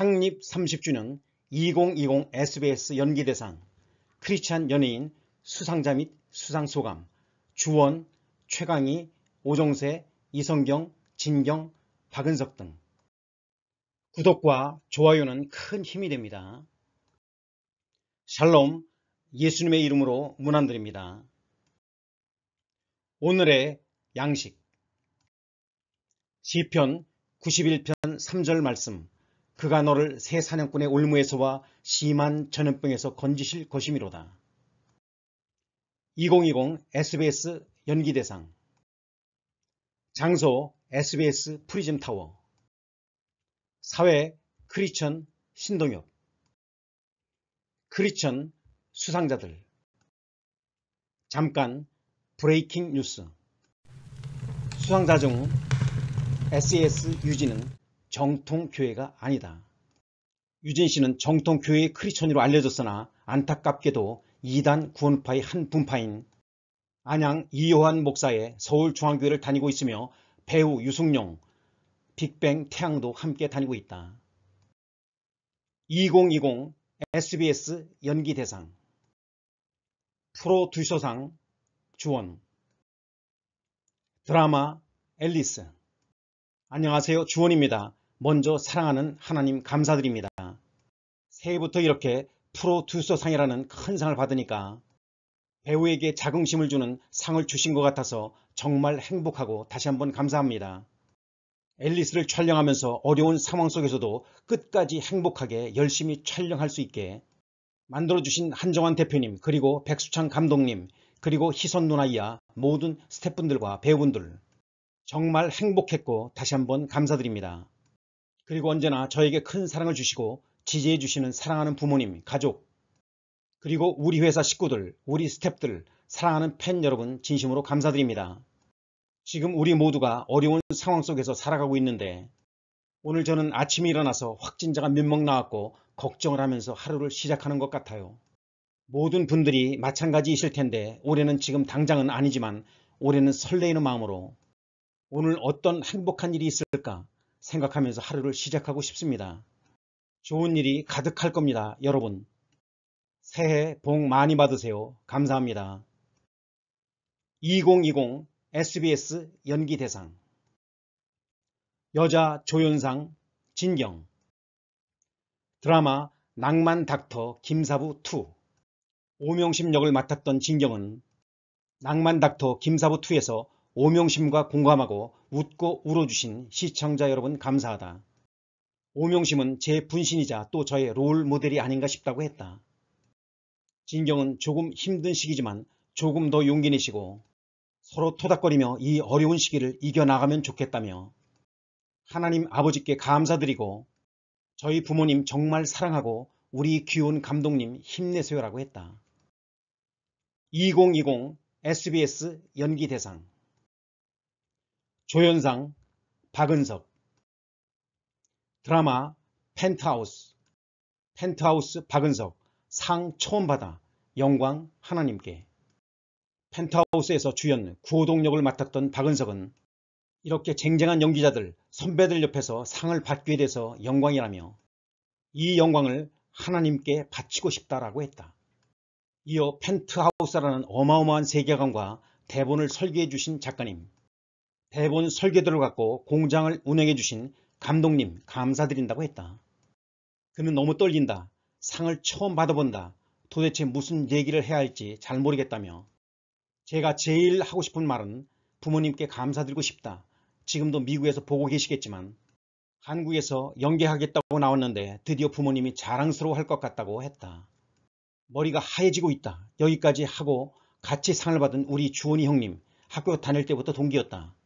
창립 30주년 2020 SBS 연기대상 크리스찬 연예인 수상자 및 수상소감 주원, 최강희, 오종세, 이성경, 진경, 박은석 등 구독과 좋아요는 큰 힘이 됩니다. 샬롬 예수님의 이름으로 문안드립니다. 오늘의 양식 시편 91편 3절 말씀 그가 너를 새 사냥꾼의 올무에서와 심한 전염병에서 건지실 것이미로다. 2020 SBS 연기대상 장소 SBS 프리즘타워 사회 크리천 신동엽 크리천 수상자들 잠깐 브레이킹 뉴스 수상자 중 SES e 유지는 정통교회가 아니다. 유진 씨는 정통교회의 크리천으로 알려졌으나 안타깝게도 이단 구원파의 한 분파인 안양 이요환 목사의 서울중앙교회를 다니고 있으며 배우 유승용, 빅뱅 태양도 함께 다니고 있다. 2020 SBS 연기대상 프로듀서상 주원 드라마 앨리스 안녕하세요 주원입니다. 먼저 사랑하는 하나님 감사드립니다. 새해부터 이렇게 프로 듀서상이라는큰 상을 받으니까 배우에게 자긍심을 주는 상을 주신 것 같아서 정말 행복하고 다시 한번 감사합니다. 앨리스를 촬영하면서 어려운 상황 속에서도 끝까지 행복하게 열심히 촬영할 수 있게 만들어주신 한정환 대표님 그리고 백수창 감독님 그리고 희선 누나이야 모든 스태프분들과 배우분들 정말 행복했고 다시 한번 감사드립니다. 그리고 언제나 저에게 큰 사랑을 주시고 지지해 주시는 사랑하는 부모님, 가족, 그리고 우리 회사 식구들, 우리 스탭들, 사랑하는 팬 여러분 진심으로 감사드립니다. 지금 우리 모두가 어려운 상황 속에서 살아가고 있는데 오늘 저는 아침에 일어나서 확진자가 몇 명 나왔고 걱정을 하면서 하루를 시작하는 것 같아요. 모든 분들이 마찬가지이실 텐데 올해는 지금 당장은 아니지만 올해는 설레이는 마음으로 오늘 어떤 행복한 일이 있을까 생각하면서 하루를 시작하고 싶습니다. 좋은 일이 가득할 겁니다. 여러분 새해 복 많이 받으세요. 감사합니다. 2020 SBS 연기대상 여자 조연상 진경 드라마 낭만 닥터 김사부2 오명심 역을 맡았던 진경은 낭만 닥터 김사부2에서 오명심과 공감하고 웃고 울어주신 시청자 여러분 감사하다. 오명심은 제 분신이자 또 저의 롤 모델이 아닌가 싶다고 했다. 진경은 조금 힘든 시기지만 조금 더 용기 내시고 서로 토닥거리며 이 어려운 시기를 이겨나가면 좋겠다며 하나님 아버지께 감사드리고 저희 부모님 정말 사랑하고 우리 귀여운 감독님 힘내세요라고 했다. 2020 SBS 연기대상 조현상, 박은석 드라마 펜트하우스 펜트하우스 박은석 상 처음 받아 영광 하나님께 펜트하우스에서 주연 구호동 역을 맡았던 박은석은 이렇게 쟁쟁한 연기자들 선배들 옆에서 상을 받게 돼서 영광이라며 이 영광을 하나님께 바치고 싶다라고 했다. 이어 펜트하우스라는 어마어마한 세계관과 대본을 설계해 주신 작가님 대본 설계도를 갖고 공장을 운영해 주신 감독님 감사드린다고 했다. 그는 너무 떨린다. 상을 처음 받아본다. 도대체 무슨 얘기를 해야 할지 잘 모르겠다며 제가 제일 하고 싶은 말은 부모님께 감사드리고 싶다. 지금도 미국에서 보고 계시겠지만 한국에서 연계하겠다고 나왔는데 드디어 부모님이 자랑스러워할 것 같다고 했다. 머리가 하얘지고 있다. 여기까지 하고 같이 상을 받은 우리 주원이 형님 학교 다닐 때부터 동기였다.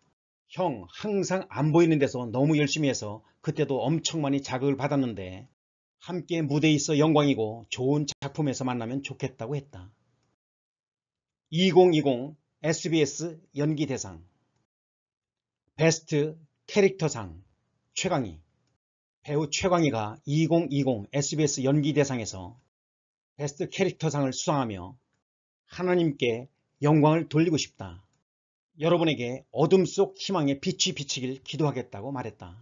형 항상 안 보이는 데서 너무 열심히 해서 그때도 엄청 많이 자극을 받았는데 함께 무대에 있어 영광이고 좋은 작품에서 만나면 좋겠다고 했다. 2020 SBS 연기대상 베스트 캐릭터상 최강희 배우 최광희가 2020 SBS 연기대상에서 베스트 캐릭터상을 수상하며 하나님께 영광을 돌리고 싶다. 여러분에게 어둠 속 희망의 빛이 비치길 기도하겠다고 말했다.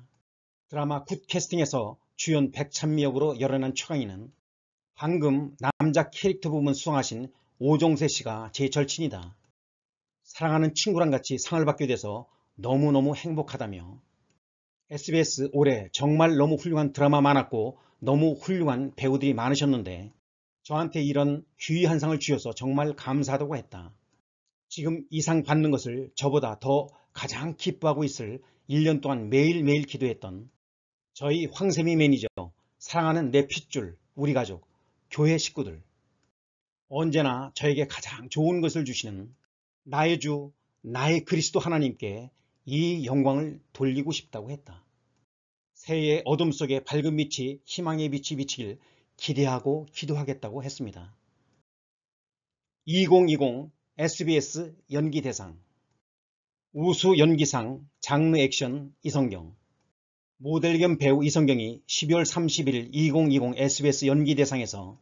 드라마 굿캐스팅에서 주연 백찬미 역으로 열연한 최강희는 방금 남자 캐릭터 부분 수상하신 오종세 씨가 제 절친이다. 사랑하는 친구랑 같이 상을 받게 돼서 너무너무 행복하다며 SBS 올해 정말 너무 훌륭한 드라마 많았고 너무 훌륭한 배우들이 많으셨는데 저한테 이런 귀한 상을 주셔서 정말 감사하다고 했다. 지금 이상 받는 것을 저보다 더 가장 기뻐하고 있을 1년 동안 매일매일 기도했던 저희 황세미 매니저, 사랑하는 내 핏줄, 우리 가족, 교회 식구들 언제나 저에게 가장 좋은 것을 주시는 나의 주, 나의 그리스도 하나님께 이 영광을 돌리고 싶다고 했다. 새해의 어둠 속에 밝은 빛이 희망의 빛이 비치길 기대하고 기도하겠다고 했습니다. 2020 SBS 연기대상 우수 연기상 장르 액션 이성경 모델 겸 배우 이성경이 12월 30일 2020 SBS 연기대상에서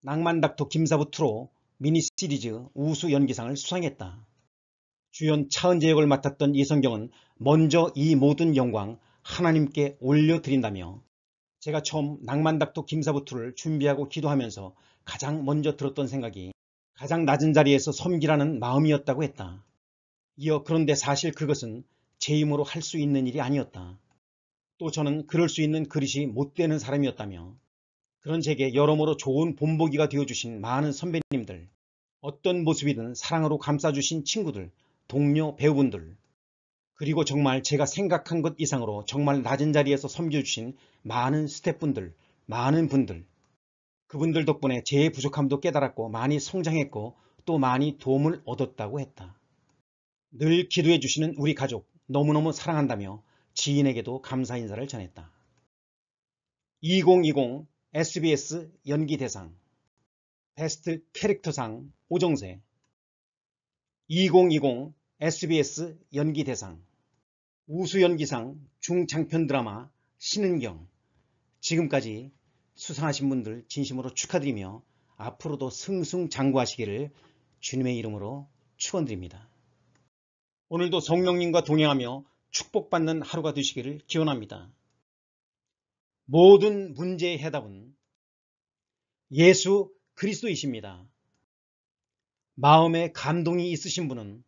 낭만닥터 김사부 트로 미니시리즈 우수 연기상을 수상했다. 주연 차은재 역을 맡았던 이성경은 먼저 이 모든 영광 하나님께 올려드린다며 제가 처음 낭만닥터 김사부투를 준비하고 기도하면서 가장 먼저 들었던 생각이 가장 낮은 자리에서 섬기라는 마음이었다고 했다. 이어 그런데 사실 그것은 제 힘으로 할 수 있는 일이 아니었다. 또 저는 그럴 수 있는 그릇이 못 되는 사람이었다며 그런 제게 여러모로 좋은 본보기가 되어주신 많은 선배님들, 어떤 모습이든 사랑으로 감싸주신 친구들, 동료, 배우분들, 그리고 정말 제가 생각한 것 이상으로 정말 낮은 자리에서 섬겨주신 많은 스태프분들, 많은 분들, 그분들 덕분에 제 부족함도 깨달았고 많이 성장했고 또 많이 도움을 얻었다고 했다. 늘 기도해 주시는 우리 가족 너무너무 사랑한다며 지인에게도 감사 인사를 전했다. 2020 SBS 연기대상 베스트 캐릭터상 오정세 2020 SBS 연기대상 우수연기상 중장편 드라마 신은경 지금까지 수상하신 분들 진심으로 축하드리며 앞으로도 승승장구하시기를 주님의 이름으로 축원드립니다. 오늘도 성령님과 동행하며 축복받는 하루가 되시기를 기원합니다. 모든 문제의 해답은 예수 그리스도이십니다. 마음에 감동이 있으신 분은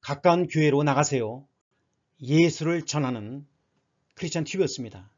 가까운 교회로 나가세요. 예수를 전하는 크리스찬 TV였습니다.